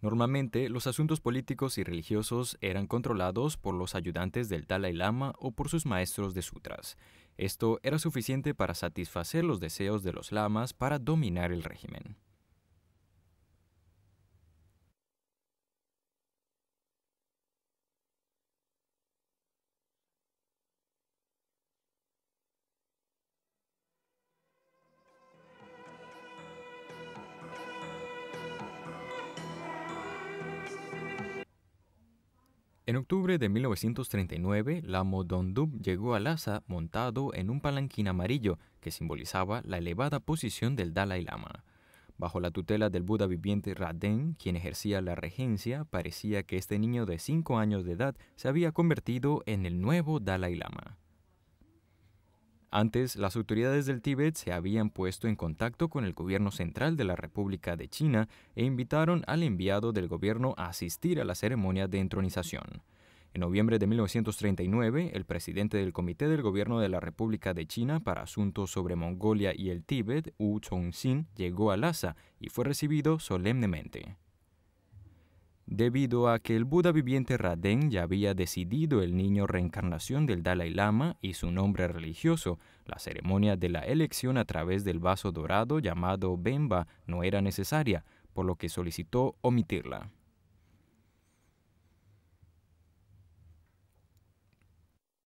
Normalmente, los asuntos políticos y religiosos eran controlados por los ayudantes del Dalai Lama o por sus maestros de sutras. Esto era suficiente para satisfacer los deseos de los lamas para dominar el régimen. En octubre de 1939, la Modondub llegó a Lhasa montado en un palanquín amarillo que simbolizaba la elevada posición del Dalai Lama. Bajo la tutela del Buda viviente Raden, quien ejercía la regencia, parecía que este niño de 5 años de edad se había convertido en el nuevo Dalai Lama. Antes, las autoridades del Tíbet se habían puesto en contacto con el gobierno central de la República de China e invitaron al enviado del gobierno a asistir a la ceremonia de entronización. En noviembre de 1939, el presidente del Comité del Gobierno de la República de China para Asuntos sobre Mongolia y el Tíbet, Wu sin llegó a Lhasa y fue recibido solemnemente debido a que el Buda viviente Raden ya había decidido el niño reencarnación del Dalai Lama y su nombre religioso, la ceremonia de la elección a través del vaso dorado llamado Bemba no era necesaria, por lo que solicitó omitirla.